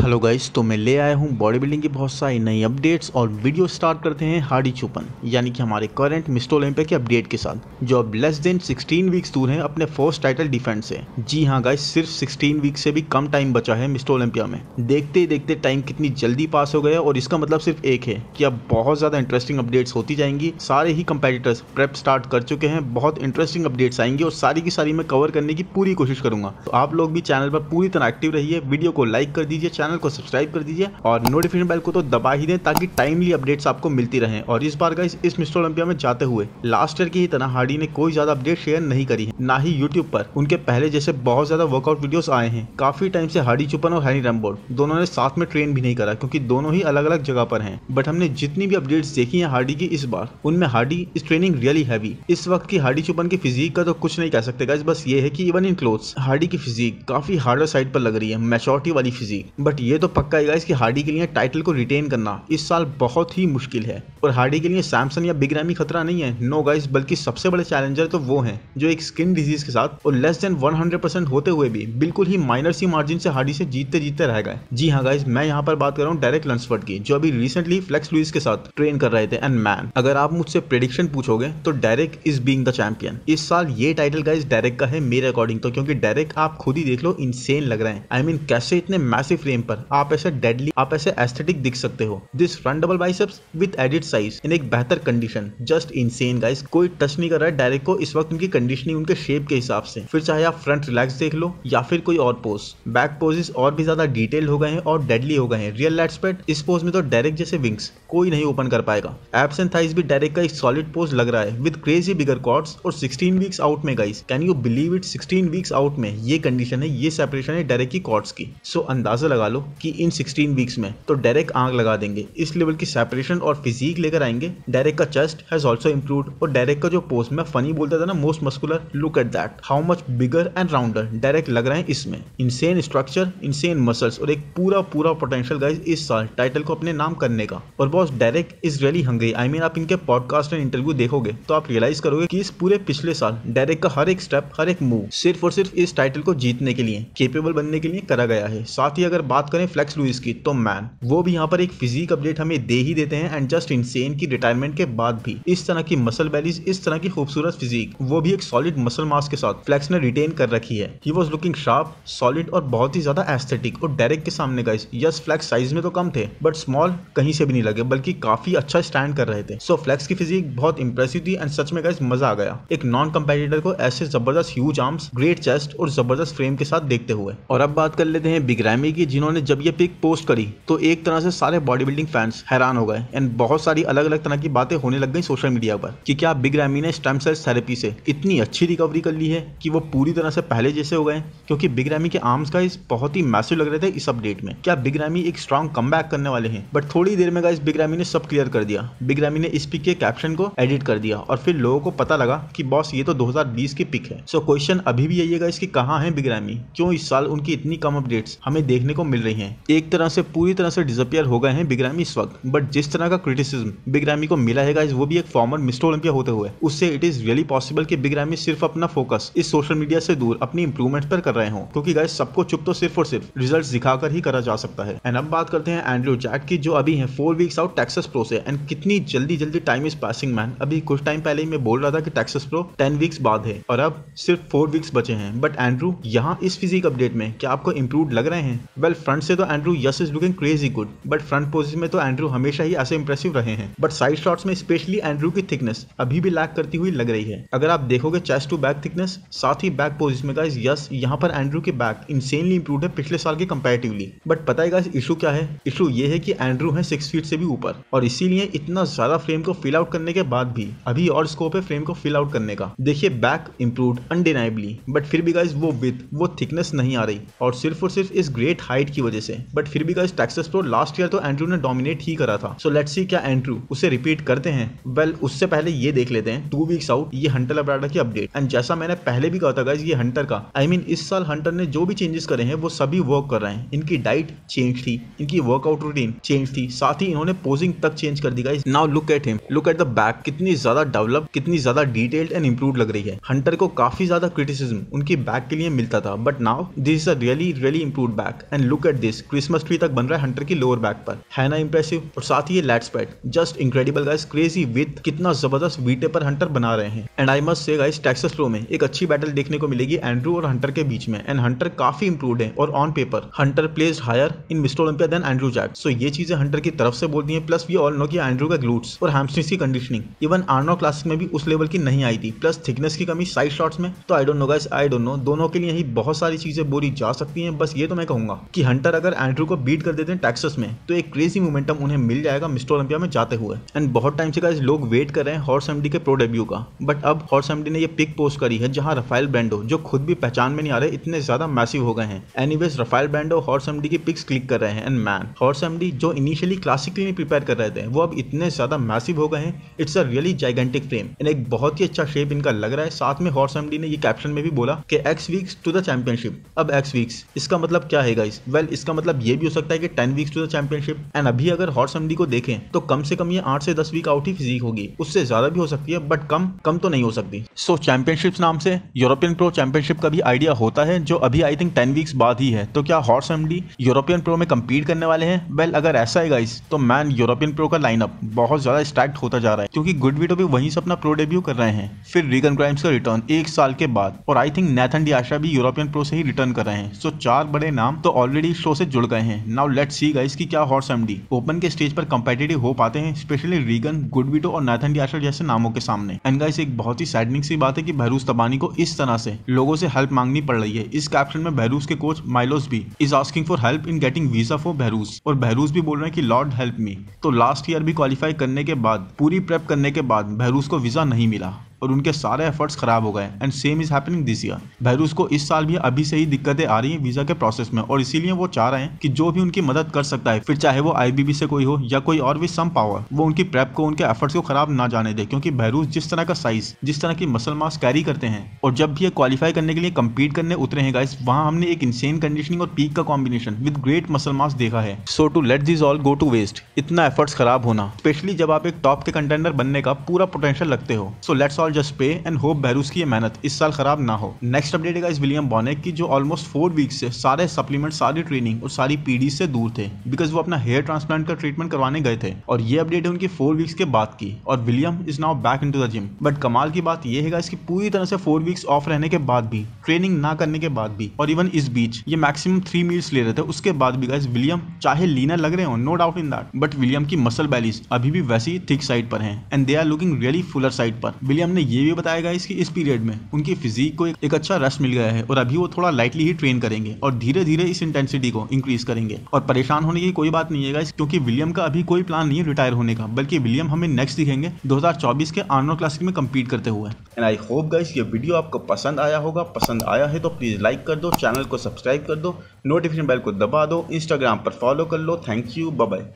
hello guys तो मैं ले आया हूँ बॉडी बिल्डिंग की बहुत सारी नई अपडेट्स और वीडियो स्टार्ट करते हैं हार्डी चुपन यानी कि हमारे करंट मिस्टो ओलंपिक के अपडेट के साथ जो अब लेस देन 16 वीक्स दूर हैं अपने फर्स्ट टाइटल डिफेंस से जी हाँ गाइस सिर्फ 16 वीक से भी कम टाइम बचा है मिस्टर ओलंपिया में देखते ही देखते टाइम कितनी जल्दी पास हो गया और इसका मतलब सिर्फ एक है कि अब बहुत ज़्यादा इंटरेस्टिंग अपडेट्स होती जाएंगी सारे ही कंपेटिटर्स प्रेप स्टार्ट कर चुके हैं बहुत इंटरेस्टिंग अपडेट्स आएंगे और सारी की सारी मैं कवर करने की पूरी कोशिश करूंगा तो आप लोग भी चैनल पर पूरी तरह एक्टिव रहिए वीडियो को लाइक कर दीजिए चैनल चैनल को सब्सक्राइब कर दीजिए और नोटिफिकेशन बेल को तो दबा ही दें ताकि टाइमली अपडेट्स आपको मिलती रहें और इस बार गाइस इस मिस्टर ओलंपिया में जाते हुए लास्ट ईयर की ही तरह हार्डी ने कोई ज्यादा अपडेट शेयर नहीं करी है ना ही यूट्यूब पर उनके पहले जैसे बहुत ज्यादा वर्कआउट वीडियोस आए हैं काफी टाइम से हार्डी चुपन और हैनी रम्बोर्ड दोनों ने साथ में ट्रेन भी नहीं करा क्योंकि दोनों ही अलग अलग जगह पर है बट हमने जितनी भी अपडेट देखी है हार्डी की इस बार उनमें हार्डी इस ट्रेनिंग रियली हैवी इस वक्त की हार्डी चुपन की फिजिक का तो कुछ नहीं कह सकते गाइस बस ये है कि इवन इन क्लोथ हार्डी की फिजिक काफी हार्डर साइड पर लग रही है मेचोरिटी वाली फिजिक बट बट ये तो पक्का है गाइस कि हार्डी के लिए टाइटल को रिटेन करना इस साल बहुत ही मुश्किल है और हार्डी के लिए सैमसंग या बिग रैमी खतरा नहीं है नो गाइस बल्कि सबसे बड़े चैलेंजर तो वो हैं जो एक स्किन डिजीज के साथ और लेस देन 100% होते हुए भी बिल्कुल ही माइनर सी मार्जिन से हार्डी से जीतते जीतते रह गए जी हाँ गाइस मैं यहाँ पर बात कर रहा हूँ डायरेक्ट लंसफर्ड की जो अभी रिसेंटली फ्लेक्स लुइस के साथ ट्रेन कर रहे थे एंड मैन अगर आप मुझसे प्रेडिक्शन पूछोगे तो Derek is being the champion इस साल ये टाइटल गाइज डायरेक्ट का है मेरे अकॉर्डिंग तो क्योंकि डायरेक्ट आप खुद ही देख लो इनसेन लग रहे हैं आई मीन कैसे इतने मैसिव फ्रेम पर आप ऐसे डेडली आप ऐसे एस्थेटिक दिख सकते हो this front double biceps with added size in एक बेहतर condition just insane guys कोई टच नहीं कर रहा है डायरेक्ट को इस वक्त उनकी कंडीशनिंग उनके शेप के हिसाब से फिर चाहे आप फ्रंट रिलैक्स देख लो या फिर कोई और पोज बैक पोजेस और भी ज्यादा डिटेल हो गए हैं और डेडली हो गए हैं रियल लैट्स पेट इस पोज में तो डायरेक्ट जैसे विंग्स कोई नहीं ओपन कर पाएगा एप्स एंड थाइज भी डायरेक्ट का एक सॉलिड पोज लग रहा है विद क्रेजी बिगर कॉर्ड्स और सिक्सटीन वीक्स आउट में guys can you believe it sixteen weeks out में ये कंडीशन है ये सेपरेशन है डायरेक्ट की कॉर्ड्स की सो so, अंदाजा लगा लो कि इन सिक्सटीन वीक्स में तो डायरेक्ट आग लगा देंगे इस लेवल की सेपरेशन और फिजिक लेकर आएंगे डेरेक का चेस्ट हैज ऑल्सो इम्प्रूव और डेरेक का जो पोस्ट में फनी बोलता था ना most muscular look at that how much bigger and rounder Derek लग रहे हैं इसमें इनसेन स्ट्रक्चर इनसेन मसल्स और एक पूरा पूरा पोटेंशियल गाइज इस साल टाइटल को अपने नाम करने का और boss Derek is really hungry I mean आप इनके पॉडकास्ट एंड इंटरव्यू देखोगे तो आप रियलाइज करोगे की इस पूरे पिछले साल डेरेक का हर एक स्टेप हर एक मूव सिर्फ और सिर्फ इस टाइटल को जीतने के लिए केपेबल बनने के लिए करा गया है साथ ही अगर बात करें फ्लेक्स लुइस की तो मैन वो भी यहाँ पर एक फिजिक अपडेट हमें दे ही देते हैं एंड जस्ट इन सेन की रिटायरमेंट के बाद भी इस तरह की मसल बैलीज इस तरह की खूबसूरत फिजिक वो भी एक सॉलिड मसल मास के साथ फ्लैक्स ने रिटेन कर रखी है he was looking sharp solid और बहुत ही ज्यादा एस्थेटिक और डायरेक्ट के सामने गाइस यस फ्लैक्स साइज में तो कम थे बट स्मॉल कहीं से भी नहीं लगे बल्कि काफी अच्छा स्टैंड कर रहे थे सो so, फ्लैक्स की फिजिक बहुत इंप्रेसिव थी एंड सच में गाइस मजा आ गया एक नॉन कम्पेटिटर को ऐसे जबरदस्त ह्यूज आर्म्स ग्रेट चेस्ट और जबरदस्त फ्रेम के साथ देखते हुए और अब बात कर लेते हैं बिग रैमी की जिन्होंने जब ये पिक पोस्ट करी तो एक तरह से सारे बॉडी बिल्डिंग फैंस हैरान हो गए एंड बहुत सारी सारी अलग अलग तरह की बातें होने लग गई सोशल मीडिया पर कि क्या बिग रैमी ने स्टेम सेल्स थेरेपी से इतनी अच्छी रिकवरी कर ली है कि वो पूरी तरह से पहले जैसे हो गए क्योंकि बिग रैमी के आर्म्स का इस बहुत ही मैसेज लग रहे थे इस अपडेट में क्या बिग रैमी एक स्ट्रॉन्ग कम करने वाले हैं बट थोड़ी देर में गाइस बिग रैमी ने सब क्लियर कर दिया बिग रैमी ने इस पिक के कैप्शन को एडिट कर दिया और फिर लोगों को पता लगा कि बॉस ये तो 2020 की पिक है सो क्वेश्चन अभी भी यही है गाइस कि कहाँ है बिग रैमी क्यों इस साल उनकी इतनी कम अपडेट्स हमें देखने को मिल रही है एक तरह से पूरी तरह से डिसअपियर हो गए हैं बिग रैमी इस वक्त बट जिस तरह का क्रिटिसिज्म बिग रैमी को मिला है वो भी एक फॉर्मर मिस्टर ओलंपिया होते हुए उससे इट इज रियली पॉसिबल की बिग रैमी सिर्फ अपना फोकस इस सोशल मीडिया से दूर अपनी इंप्रूवमेंट पर कर रहे हो क्योंकि गाय सबको चुप तो सिर्फ और सिर्फ रिजल्ट दिखाकर ही करा जा सकता है एंड अब बात करते हैं एंड्रू जैक की जो अभी है four weeks out Texas pro से एंड कितनी जल्दी जल्दी टाइम इज पासिंग मैन अभी कुछ टाइम पहले ही मैं बोल रहा था कि टेक्सस प्रो टेन वीक्स बाद है और अब सिर्फ फोर वीक्स बचे हैं बट एंड्रू यहाँ इस फिजिक अपडेट में क्या आपको इम्प्रूव लग रहे हैं वेल well, फ्रंट से तो Andrew yes is looking crazy good but front position में तो एंड्रू हमेशा ही ऐसे इंप्रेसिव रहे हैं हैं बट साइड शॉट्स में स्पेशली एंड्रू की थिकनेस अभी भी लैक करती हुई लग रही है अगर आप देखोगे चेस्ट टू बैक थिकनेस साथ ही बैक पोजिशन में गाइस यस यहाँ पर एंड्रू की बैक इंसेनली इंप्रूव है पिछले साल के कम्पेरेटिवली बट पता है इशू क्या है इशू ये है की एंड्रू है सिक्स फीट से भी ऊपर और इसीलिए इतना ज्यादा फ्रेम को फिल आउट करने के बाद भी अभी और स्कोप है फ्रेम को फिल आउट करने का देखिए बैक इंप्रूव अनडिनाइबली बट फिर भी गाइज वो विथ वो थिकनेस नहीं आ रही और सिर्फ और सिर्फ इस ग्रेट हाइट की वजह से बट फिर भी guys Texas pro last year तो एंड्रू ने डोमिनेट ही करा था सो लेट्स सी क्या एंड्रू ट्रू उसे रिपीट करते हैं वेल उससे पहले ये देख लेते हैं टू वीक्स आउट ये हंटर लबराडा की अपडेट एंड जैसा मैंने पहले भी कहा था गाइज ये हंटर का आई I मीन mean, इस साल हंटर ने जो भी चेंजेस करे हैं वो सभी वर्क कर रहे हैं इनकी डाइट चेंज थी इनकी वर्कआउट रूटीन चेंज थी साथ ही इन्होंने पोजिंग तक चेंज कर दी guys now look at him look at the back कितनी ज्यादा डेवलप कितनी ज्यादा डिटेल्ड एंड इम्प्रूव लग रही है हंटर को काफी ज्यादा क्रिटिसिज्म उनकी बैक के लिए मिलता था but now this is a really really improve back and look at this Christmas tree तक बन रहा है हंटर की लोअर बैक पर है ना इंप्रेसिव और साथ ही ये let's pad just incredible guys crazy with कितना जबरदस्त वीटे पर हंटर बना रहे हैं and I must say guys Texas pro में एक अच्छी बैटल देखने को मिलेगी एंड्रू और हंटर के बीच में एंड हंटर काफी इंप्रूव है और on paper Hunter placed higher in Mister Olympia then Andrew Jack so ये चीजें हंटर की तरफ से बोलती है प्लस वी ऑल नो की एंड्रू का ग्लूट्स और हैमस्ट्रिंग की कंडीशनिंग इवन आर्नो क्लासिक में भी उस लेवल की नहीं आई थी प्लस थिकनेस की कमी साइड शॉट्स में तो I don't know guys I don't know दोनों के लिए ही बहुत सारी चीजें बोली जा सकती हैं बस ये तो मैं कहूंगा कि हंटर अगर एंड्रू को बीट कर देते हैं टेक्सस में तो एक क्रेजी मोमेंटम उन्हें मिल जाएगा मिस्टर ओलंपिया में जाते हुए एंड बहुत टाइम से गाइज लोग वेट कर रहे हैं हॉर्स एमडी के प्रो डेब्यू का बट अब हॉर्स एमडी ने ये पिक पोस्ट करी है जहां रफाइल ब्रांडो जो खुद भी पहचान में नहीं आ रहे इतने ज्यादा मैसिव हो गए हैं एनी रफाइल ब्रांडो हॉर्स एमडी की पिक्स क्लिक कर रहे हैं एंड मैन हॉर्स एमडी जो इनिशियली क्लासिकली प्रिपेयर कर रहे थे वो अब इतने ज्यादा मैसिव हो गए हैं it's a really gigantic frame and एक बहुत ही अच्छा शेप इनका लग रहा है साथ में हॉर्स एमडी ने ये कैप्शन में भी बोला कि X weeks to the championship अब एक्स वीक्स इसका मतलब क्या है गाइस वेल well, इसका मतलब ये भी हो सकता है कि ten weeks to the championship and अभी अगर हॉर्स एमडी को देखें तो कम से कम ये आठ से दस वीक आउट ही फिजिक होगी उससे ज्यादा भी हो सकती है बट कम कम तो नहीं हो सकती सो so, चैंपियनशिप नाम से यूरोपियन प्रो चैंपियनशिप का भी आइडिया होता है जो अभी आई थिंक टेन वीक्स बाद ही है तो क्या हॉर्स एमडी यूरोपियन प्रो में कम्पीट करने वाले हैं वेल well, अगर ऐसा है गाइस तो मैन यूरोपियन प्रो का लाइनअप बहुत ज्यादा स्ट्रैक्ट होता जा रहा है क्योंकि गुड वीडियो भी वहीं से अपना प्रो डेब्यू कर रहे हैं फिर रिगन क्राइम्स का रिटर्न एक साल के बाद और आई थिंक नैथन डियाशा भी यूरोपियन प्रो से ही रिटर्न कर रहे हैं सो so, चार बड़े नाम तो ऑलरेडी शो से जुड़ गए हैं नाउ लेट सी गाइस की क्या हॉर्स एमडी ओपन के स्टेज पर कम्पेटेटिव हो पाते आते हैं स्पेशली रीगन गुडविटो और नाथन डियाशर जैसे नामों के सामने एंड गाइस एक बहुत ही सैडनिंग सी बात है कि बहरूस तबानी को इस तरह से लोगों से हेल्प मांगनी पड़ रही है इस कैप्शन में बहरूस के कोच माइलोस भी is asking for help in getting visa for Behrouz और बहरूस भी बोल रहे हैं कि लॉर्ड हेल्प मी तो लास्ट ईयर भी क्वालिफाई करने के बाद पूरी प्रेप करने के बाद बहरूस को वीजा नहीं मिला और उनके सारे एफर्ट्स खराब हो गए and same is happening this year Behrouz को इस साल भी अभी से ही दिक्कतें आ रही हैं वीजा के प्रोसेस में और इसीलिए वो चाह रहे हैं कि जो भी उनकी मदद कर सकता है फिर चाहे वो आईबीबी से कोई हो या कोई और भी सम पावर वो उनकी प्रेप को उनके एफर्ट्स को खराब ना जाने दे क्योंकि भैरूस जिस तरह का साइज जिस तरह की मसल मास कैरी करते हैं और जब भी ये क्वालिफाई करने के लिए कम्पीट करने उतरे हैं गाइस वहाँ हमने एक इंसेन कंडीशनिंग और पीक का combination with great muscle mass देखा है so to let this all go to waste इतना एफर्ट्स खराब होना स्पेशली जब आप एक टॉप के कंटेंडर बनने का पूरा पोटेंशियल लगते हो so let's all all just pray and hope Behrouz की मेहनत इस साल खराब ना हो नेक्स्ट अपडेट है इस विलियम बॉनेक की जो ऑलमोस्ट फोर वीक्स से सारे सप्लीमेंट सारी ट्रेनिंग और सारी पीडी से दूर थे बिकॉज वो अपना हेयर ट्रांसप्लांट का ट्रीटमेंट करवाने गए थे और ये अपडेट है उनकी फोर वीक्स के बाद की और William is now back in the gym but कमाल की बात यह है इसकी पूरी तरह से फोर वीक्स ऑफ रहने के बाद भी ट्रेनिंग ना करने के बाद भी और इवन इस बीच ये मैक्सिमम थ्री मील्स ले रहे थे उसके बाद भी गाइज विलियम चाहे लीनर लग रहे हो no doubt in that but William की मसल बैलिस अभी भी वैसी थिक साइड पर है and they are looking really fuller side पर विलियम ने उन्होंने ये भी बताया गया कि इस पीरियड में उनकी फिजिक को एक, एक अच्छा रेस्ट मिल गया है और अभी वो थोड़ा लाइटली ही ट्रेन करेंगे और धीरे धीरे इस इंटेंसिटी को इंक्रीज करेंगे और परेशान होने की कोई बात नहीं है गाइस क्योंकि विलियम का अभी कोई प्लान नहीं है रिटायर होने का बल्कि विलियम हमें नेक्स्ट दिखेंगे 2024 के आर्नो क्लासिक में कम्पीट करते हुए एंड आई होप गाइस ये वीडियो आपको पसंद आया होगा पसंद आया है तो प्लीज़ लाइक कर दो चैनल को सब्सक्राइब कर दो नोटिफिकेशन बेल को दबा दो इंस्टाग्राम पर फॉलो कर लो थैंक यू बाय